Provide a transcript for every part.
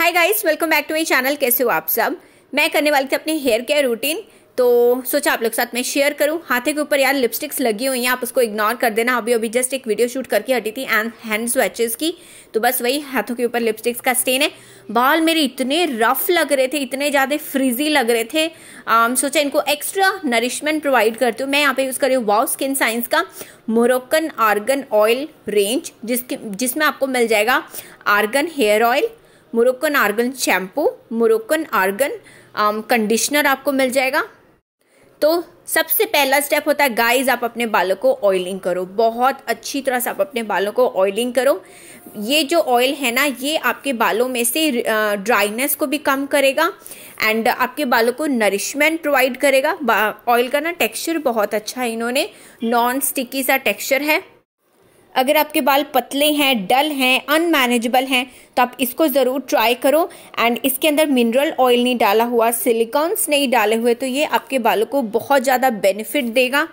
hi guys welcome back to my channel कैसे हो आप सब मैं करने वाली थी अपने हेयर केयर रूटीन तो सोचा आप लोग साथ में शेयर करूँ हाथे के ऊपर यार लिपस्टिक्स लगी हुई हैं आप उसको इग्नोर कर देना अभी अभी जस्ट एक वीडियो शूट करके हटी थी एंड हैंड स्वेचेस की तो बस वही हाथों के ऊपर लिपस्टिक्स का स्टेन है बाल मेरे इतने रफ लग रहे थे इतने ज़्यादा फ्रीजी लग रहे थे आम, um, सोचा इनको एक्स्ट्रा नरिशमेंट प्रोवाइड करती हूँ मैं यहाँ पे यूज़ कर रही हूँ वाव स्किन साइंस का मोरक्कन आर्गन ऑयल रेंज जिसके जिसमें आपको मिल जाएगा argan hair oil Moroccan argan shampoo Moroccan argan conditioner आपको मिल जाएगा तो सबसे पहला स्टेप होता है गाइस आप अपने बालों को ऑयलिंग करो बहुत अच्छी तरह से आप अपने बालों को ऑयलिंग करो ये जो ऑयल है ना ये आपके बालों में से ड्राइनेस को भी कम करेगा एंड आपके बालों को नरिशमेंट प्रोवाइड करेगा ऑयल का ना टेक्सचर बहुत अच्छा है इन्होंने नॉन स्टिकी सा टेक्सचर है अगर आपके बाल पतले हैं डल हैं अनमैनेजेबल हैं तो आप इसको ज़रूर ट्राई करो एंड इसके अंदर मिनरल ऑयल नहीं डाला हुआ सिलिकॉन्स नहीं डाले हुए तो ये आपके बालों को बहुत ज़्यादा बेनिफिट देगा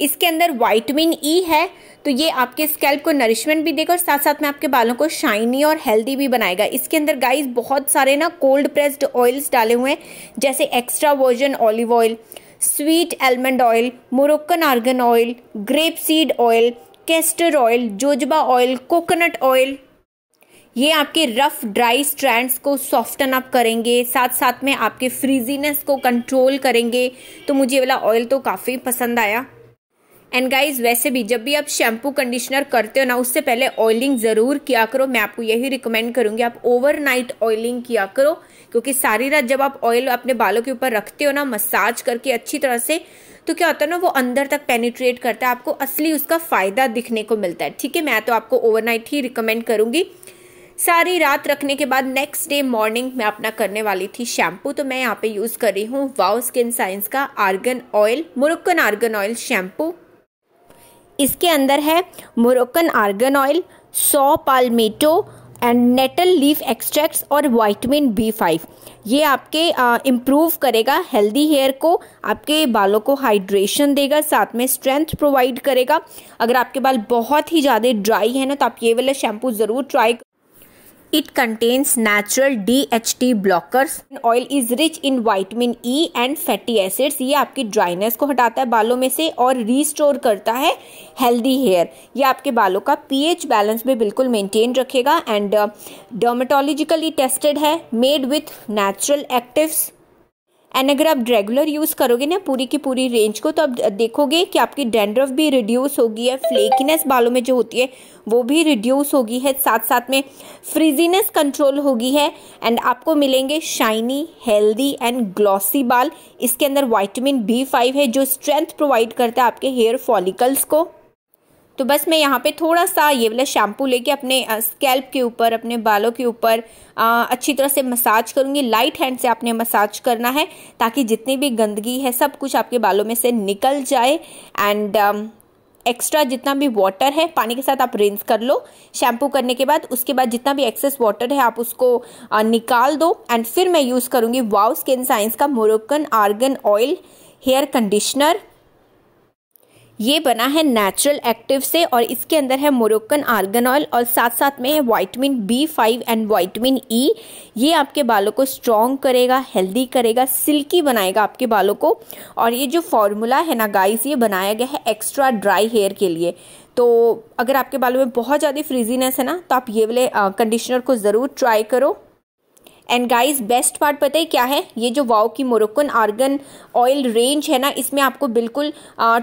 इसके अंदर वाइटमिन ई e है तो ये आपके स्कैल्प को नरिशमेंट भी देगा और साथ साथ में आपके बालों को शाइनी और हेल्दी भी बनाएगा इसके अंदर गाइस बहुत सारे ना कोल्ड प्रेस्ड ऑयल्स डाले हुए हैं जैसे extra virgin olive oil sweet almond oil Moroccan argan oil grape seed oil castor oil jojoba oil coconut oil ये आपके रफ ड्राई स्ट्रैंड्स को सॉफ्टन अप करेंगे साथ साथ में आपके फ्रीजीनेस को कंट्रोल करेंगे तो मुझे वाला ऑयल तो काफ़ी पसंद आया एंड गाइज वैसे भी जब भी आप शैम्पू कंडीशनर करते हो ना उससे पहले ऑयलिंग ज़रूर किया करो मैं आपको यही रिकमेंड करूँगी आप ओवरनाइट ऑयलिंग किया करो क्योंकि सारी रात जब आप ऑयल अपने बालों के ऊपर रखते हो ना मसाज करके अच्छी तरह से तो क्या होता है ना वो अंदर तक पेनिट्रेट करता है आपको असली उसका फ़ायदा दिखने को मिलता है ठीक है मैं तो आपको ओवरनाइट ही रिकमेंड करूँगी सारी रात रखने के बाद नेक्स्ट डे मॉर्निंग मैं अपना करने वाली थी शैम्पू तो मैं यहाँ पे यूज़ कर रही हूँ वाओ स्किन साइंस का argan oil Moroccan argan oil shampoo इसके अंदर है Moroccan argan oil saw palmetto and nettle leaf extracts और वाइटमिन बी फाइव ये आपके इम्प्रूव करेगा हेल्दी हेयर को आपके बालों को हाइड्रेशन देगा साथ में स्ट्रेंथ प्रोवाइड करेगा अगर आपके बाल बहुत ही ज़्यादा ड्राई है ना तो आप ये वाला शैम्पू ज़रूर try it It contains H T blockers oil is rich in vitamin E and fatty acids ये आपकी ड्राइनेस को हटाता है बालों में से और रिस्टोर करता है हेल्दी हेयर ये आपके बालों का पी एच बैलेंस भी बिल्कुल मेनटेन रखेगा एंड डर्मेटोलॉजिकली टेस्टेड है made with natural actives and अगर आप रेगुलर यूज़ करोगे ना पूरी की पूरी रेंज को तो आप देखोगे कि आपकी डेंड्रफ भी रिड्यूस होगी है फ्लेकीनेस बालों में जो होती है वो भी रिड्यूस होगी है साथ साथ में फ्रिजीनेस कंट्रोल होगी है एंड आपको मिलेंगे शाइनी हेल्दी एंड ग्लॉसी बाल इसके अंदर वाइटमिन बी फाइव है जो स्ट्रेंथ प्रोवाइड करता है आपके हेयर फॉलिकल्स को तो बस मैं यहाँ पे थोड़ा सा ये वाला शैम्पू लेके अपने स्कैल्प के ऊपर अपने बालों के ऊपर अच्छी तरह से मसाज करूँगी लाइट हैंड से आपने मसाज करना है ताकि जितनी भी गंदगी है सब कुछ आपके बालों में से निकल जाए एंड एक्स्ट्रा जितना भी वाटर है पानी के साथ आप रिंस कर लो शैम्पू करने के बाद उसके बाद जितना भी एक्सेस वाटर है आप उसको निकाल दो एंड फिर मैं यूज़ करूँगी वाव स्किन साइंस का Moroccan argan oil hair conditioner ये बना है नेचुरल एक्टिव से और इसके अंदर है मोरक्कन आर्गन ऑयल और साथ साथ में है vitamin B five and vitamin E ये आपके बालों को स्ट्रॉन्ग करेगा हेल्दी करेगा सिल्की बनाएगा आपके बालों को और ये जो फॉर्मूला है ना गाइस ये बनाया गया है एक्स्ट्रा ड्राई हेयर के लिए तो अगर आपके बालों में बहुत ज़्यादा फ्रीजीनेस है ना तो आप ये वाले कंडीशनर को ज़रूर ट्राई करो एंड गाइस बेस्ट पार्ट पता है क्या है ये जो वाओ की मोरक्कन आर्गन ऑयल रेंज है ना इसमें आपको बिल्कुल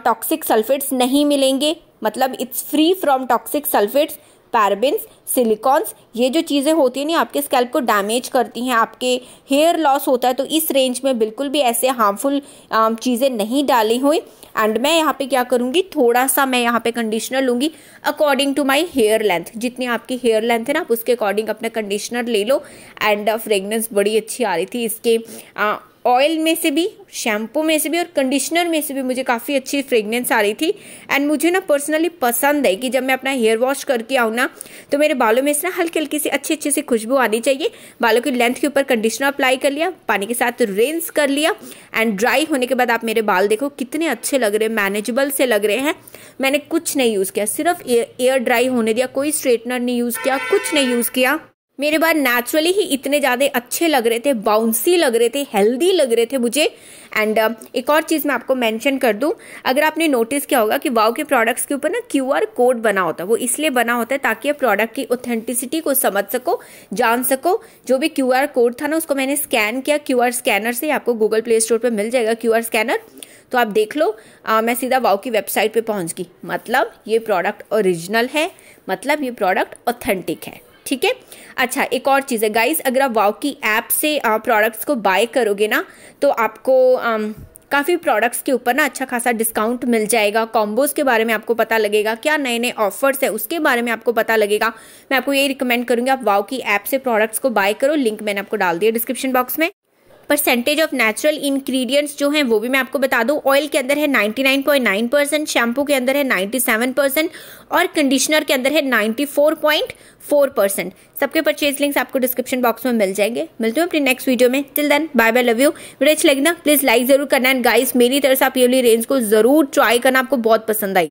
टॉक्सिक सल्फेट्स नहीं मिलेंगे मतलब it's free from toxic sulphates parabens silicones ये जो चीज़ें होती हैं ना आपके स्कैल्प को डैमेज करती हैं आपके हेयर लॉस होता है तो इस रेंज में बिल्कुल भी ऐसे हार्मफुल um, चीज़ें नहीं डाली हुई एंड मैं यहाँ पे क्या करूँगी थोड़ा सा मैं यहाँ पे कंडीशनर लूँगी according to my hair length जितनी आपकी हेयर लेंथ है ना आप उसके अकॉर्डिंग अपना कंडीशनर ले लो एंड फ्रेगनेंस uh, बड़ी अच्छी आ रही थी इसके uh, ऑयल में से भी शैम्पू में से भी और कंडीशनर में से भी मुझे काफ़ी अच्छी फ्रेगनेंस आ रही थी एंड मुझे ना पर्सनली पसंद है कि जब मैं अपना हेयर वॉश करके आऊँ ना तो मेरे बालों में से ना हल्की हल्की सी अच्छी अच्छी सी खुशबू आनी चाहिए बालों की लेंथ के ऊपर कंडीशनर अप्लाई कर लिया पानी के साथ रेंस कर लिया एंड ड्राई होने के बाद आप मेरे बाल देखो कितने अच्छे लग रहे हैं मैनेजेबल से लग रहे हैं मैंने कुछ नहीं यूज़ किया सिर्फ एयर ड्राई होने दिया कोई स्ट्रेटनर नहीं यूज़ किया कुछ नहीं यूज़ किया मेरे बाल नेचुरली ही इतने ज़्यादा अच्छे लग रहे थे बाउंसी लग रहे थे हेल्दी लग रहे थे मुझे एंड uh, एक और चीज़ मैं आपको मेंशन कर दूं अगर आपने नोटिस किया होगा कि वाव के प्रोडक्ट्स के ऊपर ना क्यू आर कोड बना होता है वो इसलिए बना होता है ताकि आप प्रोडक्ट की ऑथेंटिसिटी को समझ सको जान सको जो भी क्यू आर कोड था ना उसको मैंने स्कैन किया क्यू आर स्कैनर से आपको गूगल प्ले स्टोर पर मिल जाएगा क्यू आर स्कैनर तो आप देख लो आ, मैं सीधा वाव की वेबसाइट पर पहुँच गई मतलब ये प्रोडक्ट ओरिजिनल है मतलब ये प्रोडक्ट ऑथेंटिक है ठीक है अच्छा एक और चीज़ है गाइज अगर आप वाओ की ऐप से प्रोडक्ट्स को बाय करोगे ना तो आपको आ, काफ़ी प्रोडक्ट्स के ऊपर ना अच्छा खासा डिस्काउंट मिल जाएगा कॉम्बोज के बारे में आपको पता लगेगा क्या नए नए ऑफर्स है उसके बारे में आपको पता लगेगा मैं आपको ये रिकमेंड करूँगी आप वाओ की ऐप से प्रोडक्ट्स को बाय करो लिंक मैंने आपको डाल दिया डिस्क्रिप्शन बॉक्स में परसेंटेज ऑफ नेचुरल इंग्रेडिएंट्स जो हैं वो भी मैं आपको बता दूं ऑयल के अंदर है 99.9 परसेंट शैम्पू के अंदर है 97 परसेंट और कंडीशनर के अंदर है 94.4 परसेंट सबके परचेज लिंक्स आपको डिस्क्रिप्शन बॉक्स में मिल जाएंगे मिलते हैं अपने नेक्स्ट वीडियो में till then bye bye love you video अच्छी लगी ना प्लीज़ लाइक जरूर करना एंड गाइस मेरी तरफ से आप ये रेंज को जरूर ट्राई करना आपको बहुत पसंद आई